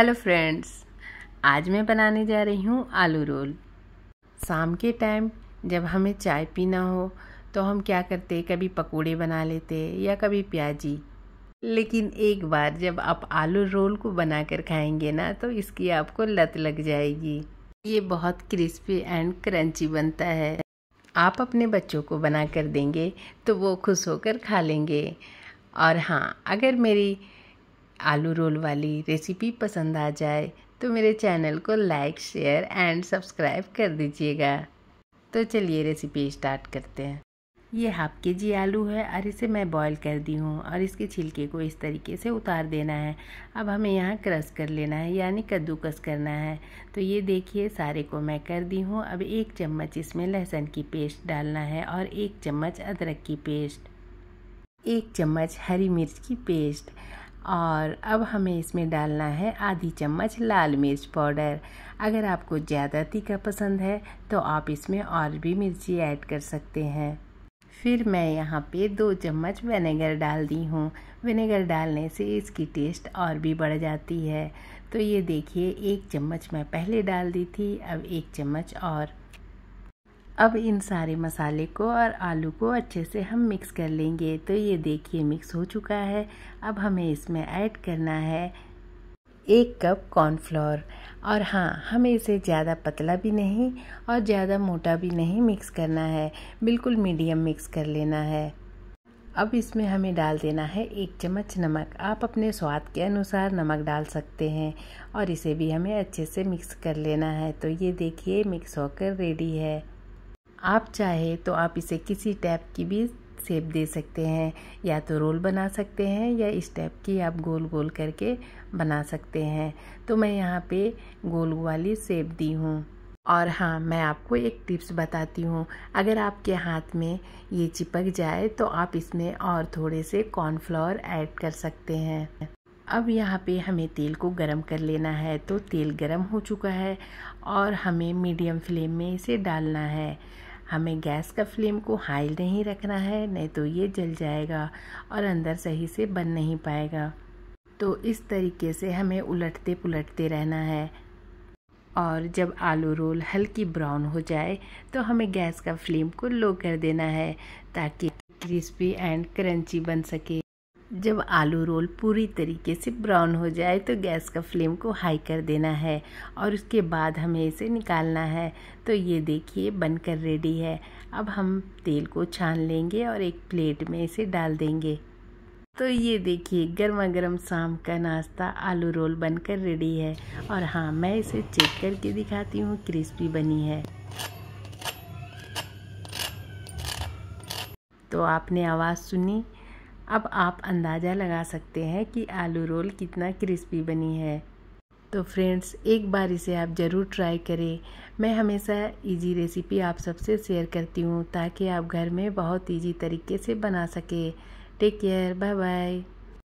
hello friends आज मैं बनाने जा रही हूँ आलू रोल शाम के टाइम जब हमें चाय पीना हो तो हम क्या करते कभी पकोड़े बना लेते या कभी प्याजी लेकिन एक बार जब आप आलू रोल को बना कर खाएंगे ना तो इसकी आपको लत लग जाएगी ये बहुत क्रिस्पी एंड क्रंची बनता है आप अपने बच्चों को बना कर देंगे तो वो खुश होकर खा लेंगे और हाँ अगर मेरी आलू रोल वाली रेसिपी पसंद आ जाए तो मेरे चैनल को लाइक शेयर एंड सब्सक्राइब कर दीजिएगा तो चलिए रेसिपी स्टार्ट करते हैं ये हाफ के जी आलू है और इसे मैं बॉईल कर दी हूँ और इसके छिलके को इस तरीके से उतार देना है अब हमें यहाँ क्रश कर लेना है यानी कद्दूकस करना है तो ये देखिए सारे को मैं कर दी हूँ अब एक चम्मच इसमें लहसुन की पेस्ट डालना है और एक चम्मच अदरक की पेस्ट एक चम्मच हरी मिर्च की पेस्ट और अब हमें इसमें डालना है आधी चम्मच लाल मिर्च पाउडर अगर आपको ज़्यादा तीखा पसंद है तो आप इसमें और भी मिर्ची ऐड कर सकते हैं फिर मैं यहाँ पे दो चम्मच विनेगर डाल दी हूँ विनेगर डालने से इसकी टेस्ट और भी बढ़ जाती है तो ये देखिए एक चम्मच मैं पहले डाल दी थी अब एक चम्मच और अब इन सारे मसाले को और आलू को अच्छे से हम मिक्स कर लेंगे तो ये देखिए मिक्स हो चुका है अब हमें इसमें ऐड करना है एक कप कॉर्नफ्लोर और हाँ हमें इसे ज़्यादा पतला भी नहीं और ज़्यादा मोटा भी नहीं मिक्स करना है बिल्कुल मीडियम मिक्स कर लेना है अब इसमें हमें डाल देना है एक चम्मच नमक आप अपने स्वाद के अनुसार नमक डाल सकते हैं और इसे भी हमें अच्छे से मिक्स कर लेना है तो ये देखिए मिक्स होकर रेडी है आप चाहे तो आप इसे किसी टैप की भी सेप दे सकते हैं या तो रोल बना सकते हैं या इस टाइप की आप गोल गोल करके बना सकते हैं तो मैं यहाँ पे गोल वाली सेप दी हूँ और हाँ मैं आपको एक टिप्स बताती हूँ अगर आपके हाथ में ये चिपक जाए तो आप इसमें और थोड़े से कॉर्नफ्लावर ऐड कर सकते हैं अब यहाँ पे हमें तेल को गरम कर लेना है तो तेल गरम हो चुका है और हमें मीडियम फ्लेम में इसे डालना है हमें गैस का फ्लेम को हाई नहीं रखना है नहीं तो ये जल जाएगा और अंदर सही से बन नहीं पाएगा तो इस तरीके से हमें उलटते पुलटते रहना है और जब आलू रोल हल्की ब्राउन हो जाए तो हमें गैस का फ्लेम को लो कर देना है ताकि क्रिस्पी एंड क्रंची बन सके जब आलू रोल पूरी तरीके से ब्राउन हो जाए तो गैस का फ्लेम को हाई कर देना है और उसके बाद हमें इसे निकालना है तो ये देखिए बनकर रेडी है अब हम तेल को छान लेंगे और एक प्लेट में इसे डाल देंगे तो ये देखिए गर्मा गर्म शाम का नाश्ता आलू रोल बनकर रेडी है और हाँ मैं इसे चेक करके दिखाती हूँ क्रिस्पी बनी है तो आपने आवाज़ सुनी अब आप अंदाज़ा लगा सकते हैं कि आलू रोल कितना क्रिस्पी बनी है तो फ्रेंड्स एक बार इसे आप ज़रूर ट्राई करें मैं हमेशा इजी रेसिपी आप सबसे शेयर करती हूँ ताकि आप घर में बहुत इजी तरीके से बना सकें टेक केयर बाय बाय